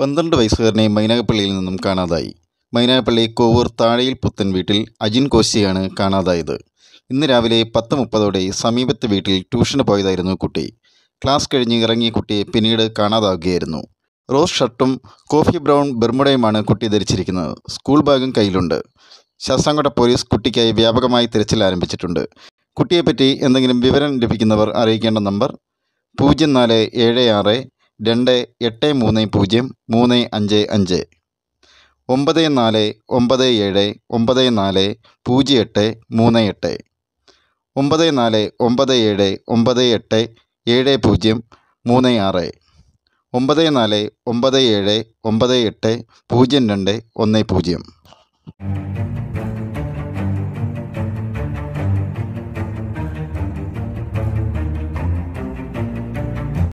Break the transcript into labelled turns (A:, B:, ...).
A: പന്ത്രണ്ട് വയസ്സുകാരനെ മൈനാഗപ്പള്ളിയിൽ നിന്നും കാണാതായി മൈനാഗപ്പള്ളി കോവൂർ താഴയിൽ പുത്തൻ വീട്ടിൽ അജിൻ കോശിയാണ് കാണാതായത് ഇന്ന് രാവിലെ പത്ത് മുപ്പതോടെ സമീപത്തെ വീട്ടിൽ ട്യൂഷന് പോയതായിരുന്നു കുട്ടി ക്ലാസ് കഴിഞ്ഞ് ഇറങ്ങിയ കുട്ടിയെ പിന്നീട് കാണാതാവുകയായിരുന്നു റോസ് ഷർട്ടും കോഫി ബ്രൗൺ ബെർമുടയുമാണ് കുട്ടി ധരിച്ചിരിക്കുന്നത് സ്കൂൾ ബാഗും കയ്യിലുണ്ട് ശാസ്താംകോട്ട പോലീസ് കുട്ടിക്കായി വ്യാപകമായി തിരച്ചിൽ ആരംഭിച്ചിട്ടുണ്ട് കുട്ടിയെപ്പറ്റി എന്തെങ്കിലും വിവരം ലഭിക്കുന്നവർ അറിയിക്കേണ്ട നമ്പർ പൂജ്യം നാല് ഏഴ് ആറ് രണ്ട് എട്ട് മൂന്ന് പൂജ്യം മൂന്ന് അഞ്ച് അഞ്ച് ഒമ്പത് നാല് ഒമ്പത് ഏഴ് ഒമ്പത് നാല് പൂജ്യം എട്ട് മൂന്ന് എട്ട് ഒമ്പത് നാല് ഒമ്പത് ഏഴ് ഒമ്പത് എട്ട് ഏഴ് പൂജ്യം മൂന്ന് ആറ് ഒമ്പത് നാല് ഒമ്പത് ഏഴ് ഒമ്പത് എട്ട് പൂജ്യം രണ്ട് ഒന്ന് പൂജ്യം